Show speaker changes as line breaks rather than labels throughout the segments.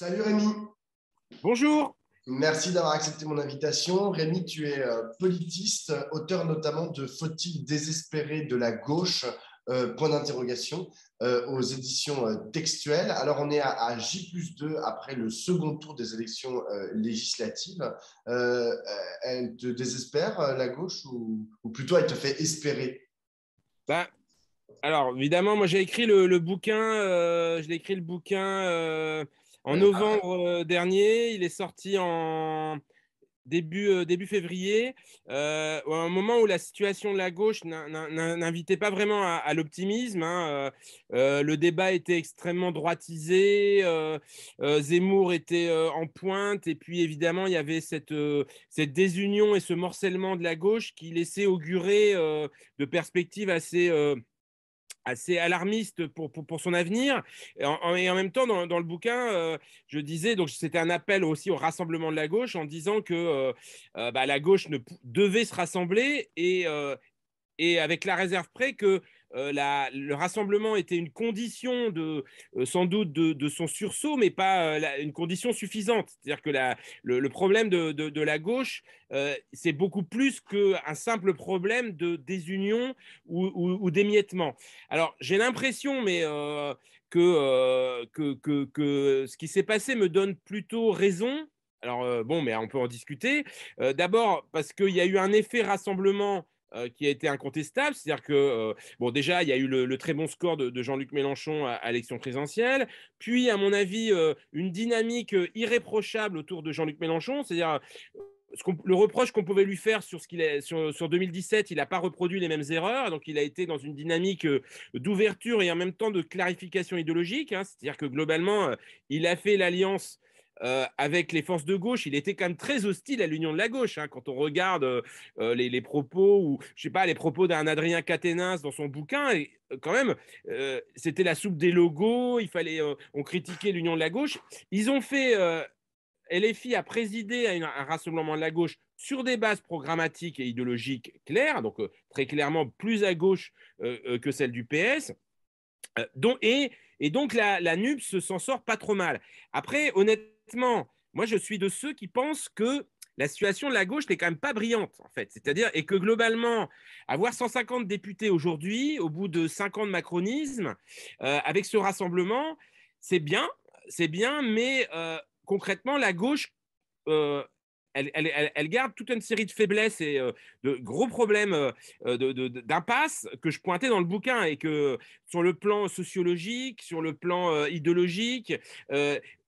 Salut Rémi. Bonjour. Merci d'avoir accepté mon invitation. Rémi, tu es euh, politiste, auteur notamment de Faut-il désespérer de la gauche euh, point d'interrogation euh, aux éditions textuelles. Alors on est à, J 2 après le second tour des élections législatives. elle te désespère, la gauche, ou, plutôt elle te fait espérer ben,
Alors évidemment, moi j'ai écrit le, bouquin, j'ai écrit le bouquin en bah, novembre euh, dernier, il est sorti en début, euh, février, euh, un moment où la situation de la gauche n'invitait pas vraiment à, l'optimisme. Hein, le débat était extrêmement droitisé, Zemmour était en pointe, et puis évidemment, il y avait cette, cette désunion et ce morcellement de la gauche qui laissait augurer de perspectives assez c'est alarmiste pour, pour, son avenir. Et en, même temps, dans, dans le bouquin, euh, je disais, donc c'était un appel aussi au rassemblement de la gauche en disant que euh, euh, bah, la gauche ne devait se rassembler et, et avec la réserve près que euh, le rassemblement était une condition de, euh, sans doute de, son sursaut, mais pas euh, une condition suffisante. C'est-à-dire que le, problème de, la gauche, c'est beaucoup plus qu'un simple problème de désunion ou, d'émiettement. Alors j'ai l'impression, mais que ce qui s'est passé me donne plutôt raison. Alors, bon, mais on peut en discuter. D'abord, parce qu'il y a eu un effet rassemblement euh, qui a été incontestable. C'est-à-dire que, euh, bon, déjà, il y a eu le, très bon score de, Jean-Luc Mélenchon à, l'élection présidentielle, puis, à mon avis, euh, une dynamique irréprochable autour de Jean-Luc Mélenchon, c'est-à-dire. le reproche qu'on pouvait lui faire sur, ce qu'il est, sur, sur 2017, il n'a pas reproduit les mêmes erreurs, donc il a été dans une dynamique d'ouverture et en même temps de clarification idéologique, hein. c'est-à-dire que globalement, il a fait l'alliance euh, avec les forces de gauche, il était quand même très hostile à l'union de la gauche. Hein, quand on regarde euh, euh, les, propos ou je sais pas les propos d'un Adrien Caténas dans son bouquin, et, quand même, c'était la soupe des logos. Il fallait, on critiquait l'union de la gauche. Ils ont fait LFI a présidé à, un rassemblement de la gauche sur des bases programmatiques et idéologiques claires, donc très clairement plus à gauche que celle du PS. et, donc la, la se s'en sort pas trop mal. Après, honnêtement moi, je suis de ceux qui pensent que la situation de la gauche n'est quand même pas brillante, en fait. C'est-à-dire, et que globalement, avoir 150 députés aujourd'hui, au bout de 5 ans de macronisme, euh, avec ce rassemblement, c'est bien, c'est bien, mais euh, concrètement, la gauche, euh, elle, elle, garde toute une série de faiblesses et de gros problèmes d'impasse que je pointais dans le bouquin et que sur le plan sociologique, sur le plan idéologique,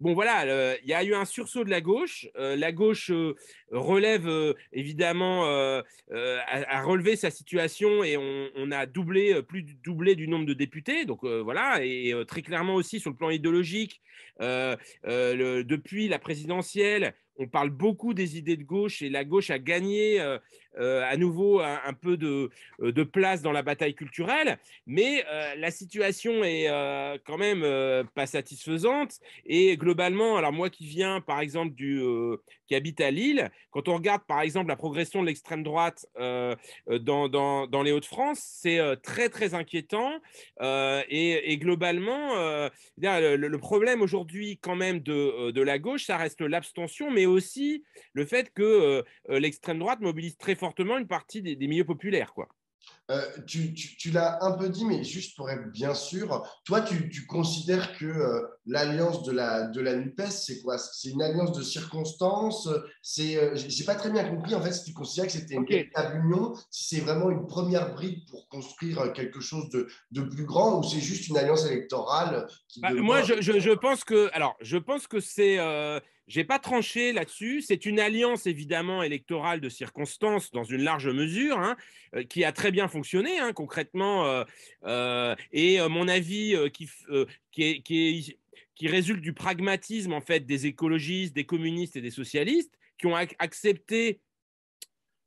bon voilà, euh, il y a eu un sursaut de la gauche. Euh, la gauche euh, relève évidemment a, relever relevé sa situation et on, a doublé plus doublé du nombre de députés. Donc voilà et très clairement aussi sur le plan idéologique, depuis la présidentielle, on parle beaucoup des idées de gauche et la gauche a gagné euh, euh, à nouveau un, peu euh, de, place dans la bataille culturelle, mais la situation est quand même pas satisfaisante et globalement, alors moi qui viens par exemple du qui habite à Lille, quand on regarde par exemple la progression de l'extrême droite dans, les Hauts-de-France, c'est très très inquiétant et, globalement le, problème aujourd'hui quand même de, de la gauche, ça reste l'abstention, mais aussi le fait que euh, euh, l'extrême droite mobilise très fortement une partie des, milieux populaires. Quoi.
Euh, tu, l'as un peu dit, mais juste pour être bien sûr, toi, tu, considères que l'alliance de la, de la NUPES, c'est quoi C'est une alliance de circonstances C'est, n'ai pas très bien compris, en fait, si tu considères que c'était une véritable union, si c'est vraiment une première brique pour construire quelque chose de, de plus grand, ou c'est juste une alliance électorale bah, Moi, je,
je, pense que, alors, je pense que c'est je n'ai pas tranché là-dessus. C'est une alliance évidemment électorale de circonstances dans une large mesure, hein, euh, qui a très bien fonctionné hein, concrètement. Euh, euh, et mon avis qui, qui, résulte du pragmatisme en fait des écologistes, des communistes et des socialistes, qui ont accepté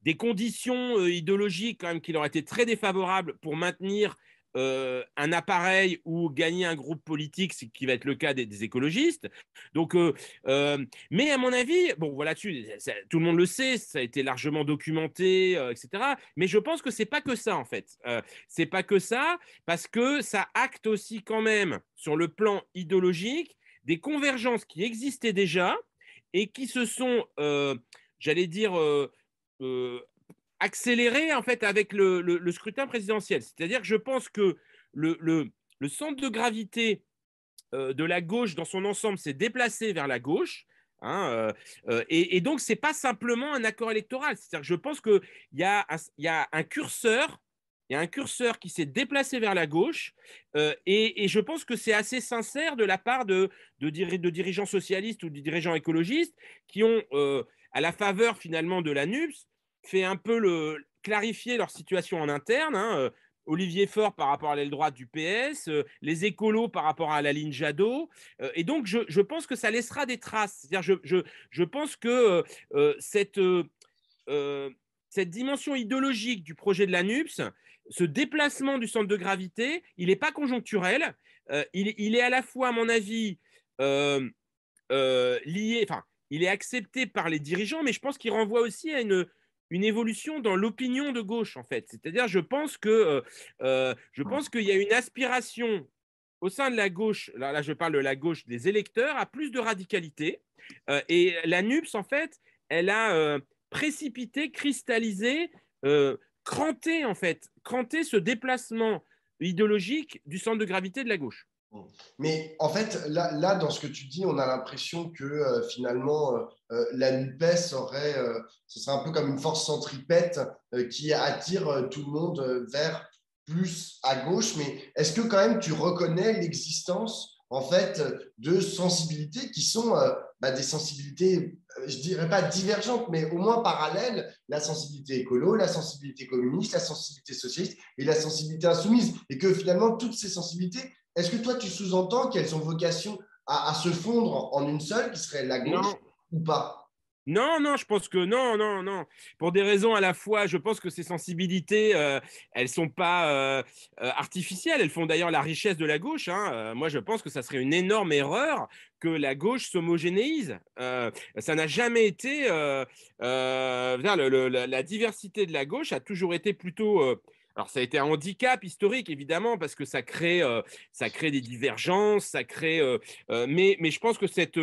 des conditions idéologiques quand même qui leur étaient très défavorables pour maintenir euh, un appareil ou gagner un groupe politique, ce qui va être le cas des, écologistes. Donc, euh, euh, mais à mon avis, bon, voilà, dessus tout le monde le sait, ça a été largement documenté, etc. Mais je pense que c'est pas que ça en fait. c'est pas que ça parce que ça acte aussi quand même sur le plan idéologique des convergences qui existaient déjà et qui se sont, j'allais dire accéléré en fait avec le, scrutin présidentiel. C'est-à-dire que je pense que le, centre de gravité euh, de la gauche dans son ensemble s'est déplacé vers la gauche. Hein, euh, euh, et, donc, ce n'est pas simplement un accord électoral. C'est-à-dire que je pense qu'il y, a un, y a un curseur il y a un curseur qui s'est déplacé vers la gauche et, je pense que c'est assez sincère de la part de, dirigeants socialistes ou de dirigeants écologistes qui ont, à la faveur finalement de la NUPS, fait un peu le, clarifier leur situation en interne. Hein, euh, Olivier Faure par rapport à l'aile droite du PS, euh, les écolos par rapport à la ligne Jadot. Euh, et donc, je, je, pense que ça laissera des traces. C'est-à-dire, je, je, je, pense que cette, cette dimension idéologique du projet de la NUPS, ce déplacement du centre de gravité, il n'est pas conjoncturel. Il, il, est à la fois, à mon avis, lié, enfin, il est accepté par les dirigeants, mais je pense qu'il renvoie aussi à une une évolution dans l'opinion de gauche, en fait. C'est-à-dire, je pense que euh, euh, je mmh. pense qu'il y a une aspiration au sein de la gauche, là, je parle de la gauche des électeurs, à plus de radicalité. Euh, et la NUPS, en fait, elle a précipité, cristallisé, cranté, en fait, cranté ce déplacement idéologique du centre de gravité de la gauche.
Mais en fait, là, là, dans ce que tu dis, on a l'impression que euh, finalement, euh, euh, la NUPES aurait, ce serait un peu comme une force centripète qui attire tout le monde vers plus à gauche. Mais est-ce que quand même tu reconnais l'existence en fait de sensibilités qui sont bah, des sensibilités, je dirais pas divergentes, mais au moins parallèles, la sensibilité écolo, la sensibilité communiste, la sensibilité socialiste et la sensibilité insoumise, et que finalement toutes ces sensibilités est-ce que toi, tu sous-entends qu'elles ont vocation à, se fondre en une seule, qui serait la gauche, ou pas
non, non, je pense que non, non, non. Pour des raisons à la fois, je pense que ces sensibilités, elles euh, elles sont pas euh, euh, artificielles. Elles font d'ailleurs la richesse de la gauche. Hein. moi, je pense que ça serait une énorme erreur que la gauche s'homogénéise. ça n'a jamais été. la, diversité de la gauche a toujours été plutôt alors ça a été un handicap historique évidemment parce que ça crée, euh, ça crée des divergences, ça crée. Euh, euh, mais je pense que cette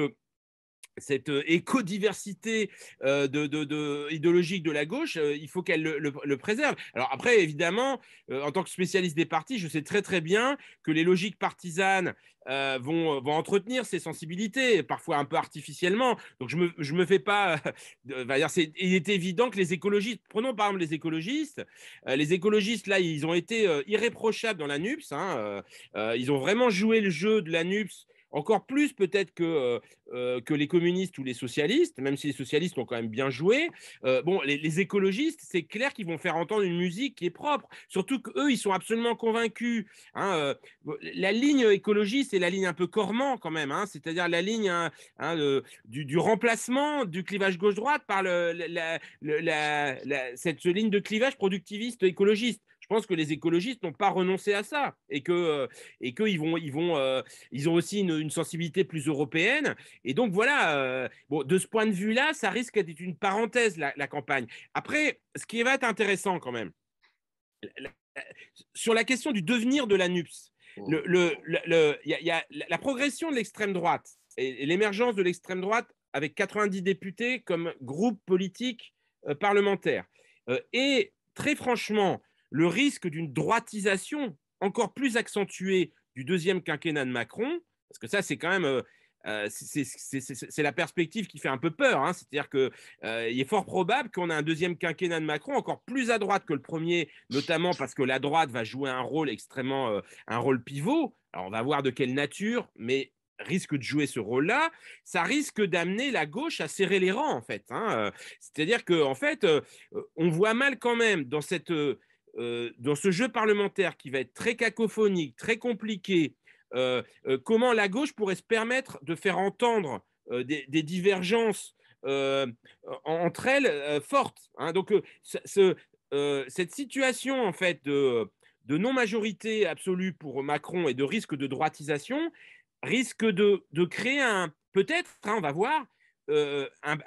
cette euh, éco-diversité euh, idéologique de la gauche, euh, il faut qu'elle le, préserve. Alors après, évidemment, en tant que spécialiste des partis, je sais très très bien que les logiques partisanes vont, entretenir ces sensibilités, parfois un peu artificiellement. Donc je ne me, fais pas... il est évident que les écologistes, prenons par exemple les écologistes, les écologistes, là, ils ont été irréprochables dans la NUPS. Hein, ils ont vraiment joué le jeu de la NUPS encore plus peut-être que, euh, euh, que les communistes ou les socialistes, même si les socialistes ont quand même bien joué. Euh, bon, les, écologistes, c'est clair qu'ils vont faire entendre une musique qui est propre, surtout qu'eux, ils sont absolument convaincus. Hein, la ligne écologiste, c'est la ligne un peu cormant quand même, hein. c'est-à-dire la ligne hein, du, remplacement du clivage gauche-droite par cette ligne de clivage productiviste écologiste je pense que les écologistes n'ont pas renoncé à ça et que euh, et que ils vont ils vont euh, ils ont aussi une, sensibilité plus européenne et donc voilà euh, bon de ce point de vue là ça risque d'être une parenthèse la, campagne après ce qui va être intéressant quand même sur la question du devenir de la NUPS le, le, le, y a, y a la progression de l'extrême droite et, l'émergence de l'extrême droite avec 90 députés comme groupe politique parlementaire et très franchement le risque d'une droitisation encore plus accentuée du deuxième quinquennat de Macron, parce que ça, c'est quand même. Euh, euh, c'est la perspective qui fait un peu peur. Hein. C'est-à-dire qu'il euh, est fort probable qu'on a un deuxième quinquennat de Macron encore plus à droite que le premier, notamment parce que la droite va jouer un rôle extrêmement, un rôle pivot. Alors on va voir de quelle nature, mais risque de jouer ce rôle-là, ça risque d'amener la gauche à serrer les rangs en fait. Hein. C'est-à-dire qu'en en fait, on voit mal quand même dans cette euh, dans ce jeu parlementaire qui va être très cacophonique, très compliqué, euh, euh, comment la gauche pourrait se permettre de faire entendre des, divergences entre elles fortes. Hein. Donc, ce, cette situation en fait de, non-majorité absolue pour Macron et de risque de droitisation risque de, créer un peut-être, hein, on va voir, un,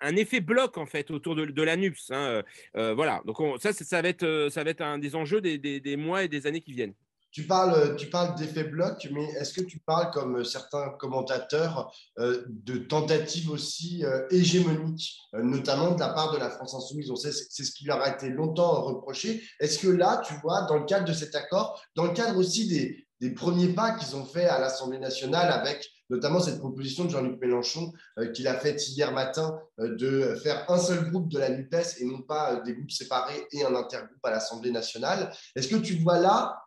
un effet bloc en fait autour de, de l'anus. Hein, euh, euh, voilà, donc ça, ça va être, euh, ça va être un des enjeux des, mois et des années qui viennent.
Tu parles, tu parles d'effet bloc, mais est-ce que tu parles, comme certains commentateurs, de tentatives aussi hégémoniques, notamment de la part de la France insoumise On sait c'est ce qui leur a été longtemps reproché. Est-ce que là, tu vois, dans le cadre de cet accord, dans le cadre aussi des, des premiers pas qu'ils ont fait à l'Assemblée nationale avec notamment cette proposition de Jean-Luc Mélenchon euh, qu'il a faite hier matin euh, de faire un seul groupe de la NUPES et non pas euh, des groupes séparés et un intergroupe à l'Assemblée nationale. Est-ce que tu vois là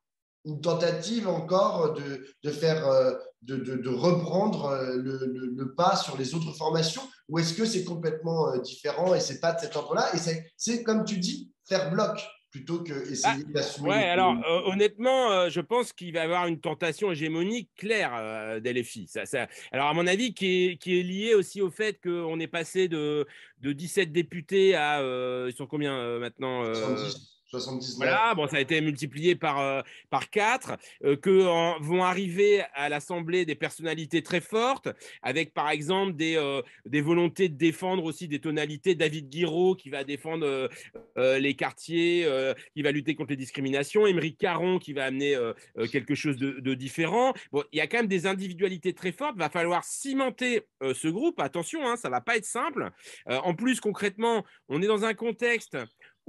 une tentative encore de, de faire, de, reprendre le, pas sur les autres formations ou est-ce que c'est complètement différent et c'est pas de cet ordre-là et c'est comme tu dis, faire bloc plutôt qu'essayer ah, d'assumer. Ouais, alors
euh, honnêtement, euh, je pense qu'il va y avoir une tentation hégémonique claire euh, d'LFI. alors à mon avis, qui est, qui liée aussi au fait qu'on est passé de, de 17 députés à, euh, ils sont combien maintenant 79. Voilà, bon, ça a été multiplié par, euh, par 4, euh, que vont arriver à l'Assemblée des personnalités très fortes, avec par exemple des, euh, des volontés de défendre aussi des tonalités. David Guiraud qui va défendre les quartiers, qui va lutter contre les discriminations, Émeric Caron qui va amener quelque chose de, différent. Bon, il y a quand même des individualités très fortes, va falloir cimenter ce groupe, attention, ça hein, ça va pas être simple. en plus, concrètement, on est dans un contexte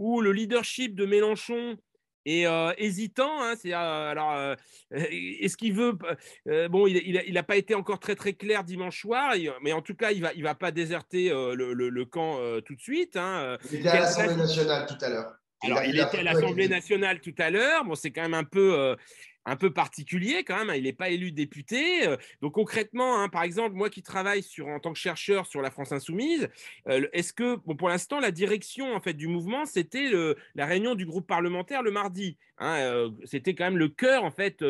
où le leadership de Mélenchon est euh, hésitant. Hein, euh, alors, euh, est-ce qu'il veut Bon, il n'a pas été encore très très clair dimanche soir, mais en tout cas, il va il va pas déserter le, camp tout de suite. Hein, il était à l'Assemblée nationale tout
à l'heure. Alors, il, il était à l'Assemblée
nationale tout à l'heure. Bon, c'est quand même un peu un peu particulier quand même. Hein, il n'est pas élu député. donc concrètement, hein, par exemple, moi qui travaille en tant que chercheur sur la France insoumise, est-ce que pour l'instant la direction en fait du mouvement c'était la réunion du groupe parlementaire le mardi. Hein, c'était quand même le cœur en fait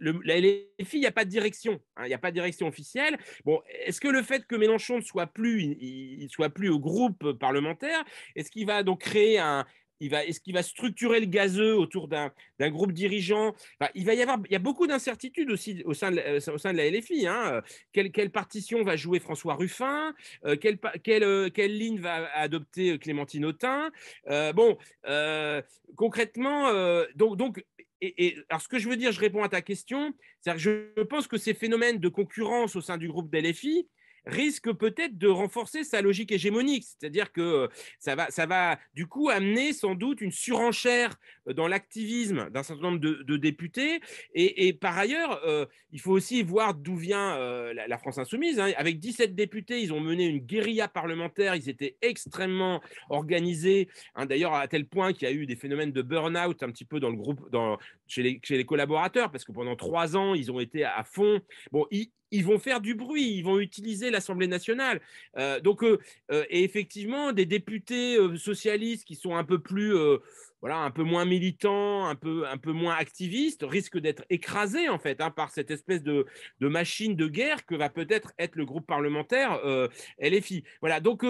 le, la il n'y a pas de direction, il n'y a pas de direction officielle. Bon, est-ce que le fait que Mélenchon ne soit plus, soit plus au groupe parlementaire, est-ce qu'il va donc créer un, il va, est-ce qu'il va structurer le gazeux autour d'un, groupe dirigeant Il va y avoir, il y a beaucoup d'incertitudes aussi au sein de, la, euh, au sein de la LFI. Hein. Quelle, partition va jouer François Ruffin euh, quelle, quelle, euh, quelle, ligne va adopter Clémentine Autain Bon, concrètement, donc, donc et, alors, ce que je veux dire, je réponds à ta question, cest je pense que ces phénomènes de concurrence au sein du groupe d'LFI risque peut-être de renforcer sa logique hégémonique, c'est-à-dire que euh, ça va, ça va du coup amener sans doute une surenchère euh, dans l'activisme d'un certain nombre de, députés. Et, par ailleurs, euh, il faut aussi voir d'où vient la, France insoumise. Hein. Avec 17 députés, ils ont mené une guérilla parlementaire, ils étaient extrêmement organisés, hein. d'ailleurs à tel point qu'il y a eu des phénomènes de burn-out un petit peu dans le groupe, dans, chez les, collaborateurs, parce que pendant trois ans, ils ont été à fond. Bon, ils, vont faire du bruit, ils vont utiliser l'Assemblée nationale. Euh, donc, euh, euh, et effectivement, des députés socialistes qui sont un peu plus, voilà, un peu moins militants, un peu, un peu moins activistes, risquent d'être écrasés en fait hein, par cette espèce de, de, machine de guerre que va peut-être être le groupe parlementaire LFI. Voilà, donc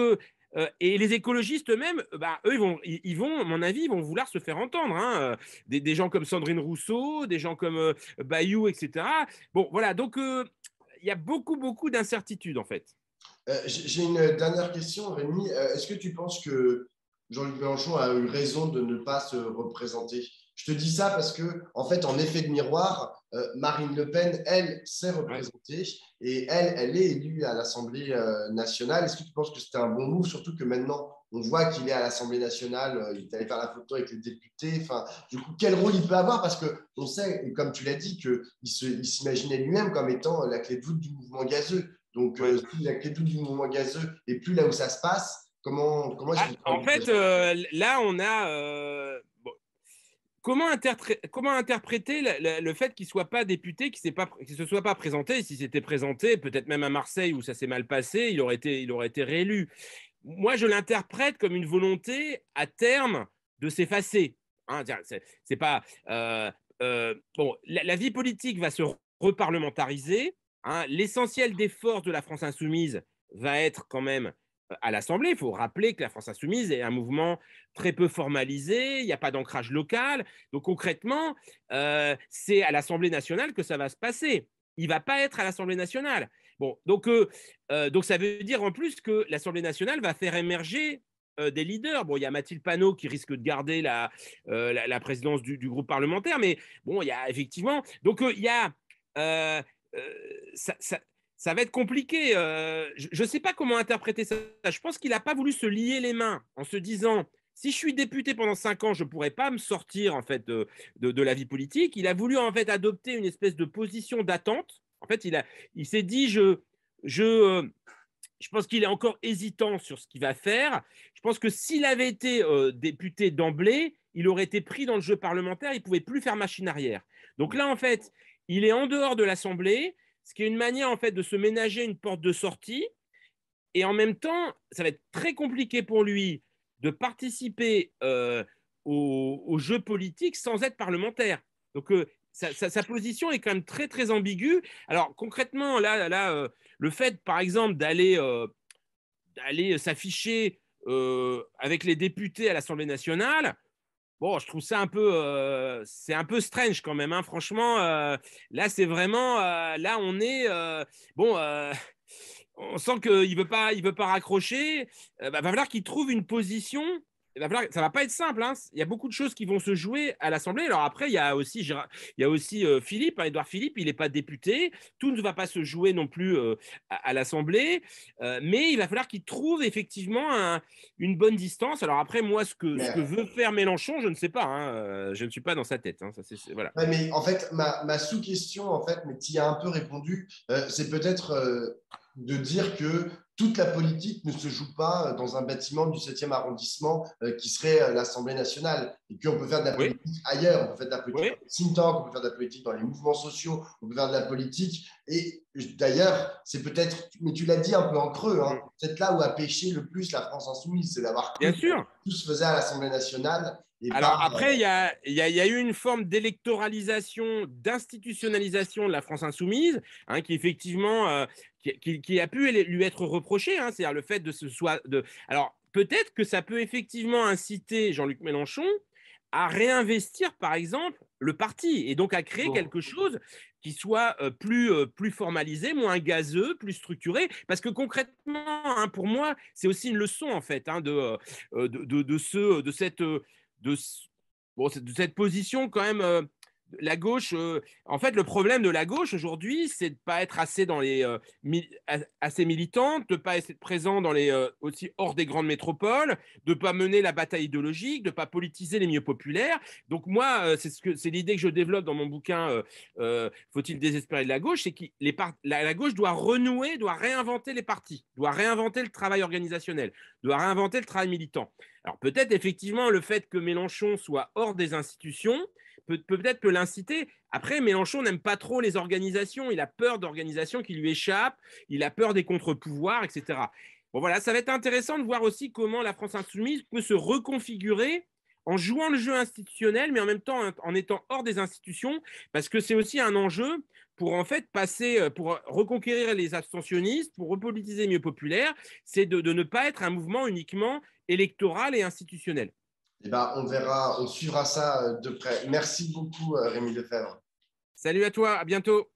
et les écologistes eux-mêmes, euh, bah, eux, ils vont, à mon avis, vont vouloir se faire entendre. Hein, des, gens comme Sandrine Rousseau, des gens comme Bayou, etc. Bon, voilà, donc il y a beaucoup, beaucoup d'incertitudes, en fait.
J'ai une dernière question, Rémi. Est-ce que tu penses que Jean-Luc Mélenchon a eu raison de ne pas se représenter je te dis ça parce que, en fait, en effet de miroir, euh, Marine Le Pen, elle, s'est représentée et elle, elle est élue à l'Assemblée euh, nationale. Est-ce que tu penses que c'était un bon move, surtout que maintenant, on voit qu'il est à l'Assemblée nationale, euh, il est allé faire la photo avec les députés. Enfin, du coup, quel rôle il peut avoir Parce que on sait, comme tu l'as dit, qu'il s'imaginait lui-même comme étant la clé de voûte du mouvement gazeux. Donc, la clé de voûte du mouvement gazeux et plus là où ça se passe, comment, comment ah, En
fait, là, on a Comment, interpréter le fait qu'il ne soit pas député, qu'il ne se soit pas présenté Si s'était présenté, peut-être même à Marseille où ça s'est mal passé, il aurait été, réélu. Moi, je l'interprète comme une volonté à terme de s'effacer. Hein, c'est pas euh, euh, La, vie politique va se reparlementariser. Hein. L'essentiel des forces de la France insoumise va être quand même à l'Assemblée. Il faut rappeler que la France insoumise est un mouvement très peu formalisé, il n'y a pas d'ancrage local. Donc concrètement, euh, c'est à l'Assemblée nationale que ça va se passer. Il ne va pas être à l'Assemblée nationale. Bon, donc, euh, euh, donc ça veut dire en plus que l'Assemblée nationale va faire émerger des leaders. Bon, il y a Mathilde Panot qui risque de garder la, la, présidence du, du, groupe parlementaire, mais bon, il y a effectivement. Donc il y a. Ça, ça, ça va être compliqué. Euh, je ne sais pas comment interpréter ça. Je pense qu'il n'a pas voulu se lier les mains en se disant si je suis député pendant cinq ans, je ne pourrais pas me sortir en fait de, la vie politique. Il a voulu en fait adopter une espèce de position d'attente. En fait, il, il s'est dit euh, je, pense qu'il est encore hésitant sur ce qu'il va faire. Je pense que s'il avait été euh, député d'emblée, il aurait été pris dans le jeu parlementaire. Il ne pouvait plus faire machine arrière. Donc là, en fait, il est en dehors de l'Assemblée ce qui est une manière en fait de se ménager une porte de sortie. Et en même temps, ça va être très compliqué pour lui de participer euh, aux jeux politiques sans être parlementaire. Donc, euh, sa, position est quand même très, très ambiguë. Alors, concrètement, euh, le fait, par exemple, d'aller s'afficher avec les députés à l'Assemblée nationale, Bon, je trouve ça un peu, euh, c'est un peu strange quand même. Hein. Franchement, euh, là, c'est vraiment, euh, là, on est, bon, on sent qu'il veut pas, il veut pas raccrocher. Il bah, va falloir qu'il trouve une position ça ne ça va pas être simple. Hein. Il y a beaucoup de choses qui vont se jouer à l'Assemblée. Alors après, il y a aussi, il y a aussi euh, Philippe, hein, Édouard Philippe, il n'est pas député. Tout ne va pas se jouer non plus euh, à, l'Assemblée. Euh, mais il va falloir qu'il trouve effectivement une bonne distance. Alors après, moi, ce que, veut faire Mélenchon, je ne sais pas. Hein. je ne suis pas dans sa tête. voilà.
mais en fait, ma, sous-question, en fait, mais qui a un peu répondu, c'est peut-être de dire que toute la politique ne se joue pas euh, dans un bâtiment du 7e arrondissement euh, qui serait euh, l'Assemblée nationale. Et puis, on peut faire de la politique ailleurs. On peut faire de la politique oui. dans on peut faire de la politique dans les mouvements sociaux, on peut faire de la politique. Et d'ailleurs, c'est peut-être, mais tu l'as dit un peu en creux, hein, mm. c'est peut-être là où a péché le plus la France insoumise, c'est d'avoir Bien sûr. tout se faisait à l'Assemblée nationale. Et Alors après, il y,
a, eu une forme d'électoralisation, d'institutionnalisation de la France insoumise, hein, qui effectivement qui, a pu lui être reproché, hein, c'est-à-dire le fait de ce soit de. Alors peut-être que ça peut effectivement inciter Jean-Luc Mélenchon à réinvestir, par exemple, le parti et donc à créer quelque chose qui soit euh, plus, euh, plus formalisé, moins gazeux, plus structuré. Parce que concrètement, hein, pour moi, c'est aussi une leçon, en fait, hein, euh, de, de, de cette. de cette position quand même la gauche, euh, en fait, le problème de la gauche aujourd'hui, c'est de ne pas être assez dans les euh, assez militante, de ne pas être présent dans les euh, aussi hors des grandes métropoles, de ne pas mener la bataille idéologique, de ne pas politiser les milieux populaires. Donc moi, c'est ce que l'idée que je développe dans mon bouquin. Faut-il désespérer de la gauche C'est que la, gauche doit renouer, doit réinventer les partis, doit réinventer le travail organisationnel, doit réinventer le travail militant. Alors peut-être effectivement le fait que Mélenchon soit hors des institutions peut, peut être peut l'inciter. Après, Mélenchon n'aime pas trop les organisations. Il a peur d'organisations qui lui échappent. Il a peur des contre-pouvoirs, etc. Bon, voilà, ça va être intéressant de voir aussi comment la France insoumise peut se reconfigurer en jouant le jeu institutionnel, mais en même temps en étant hors des institutions, parce que c'est aussi un enjeu pour en fait passer, euh, pour reconquérir les abstentionnistes, pour repolitiser mieux populaire, c'est de ne pas être un mouvement uniquement électoral et institutionnel.
Eh ben, on verra, on suivra ça euh, de près. Merci beaucoup, euh, Rémi Lefebvre. Salut à toi, à bientôt.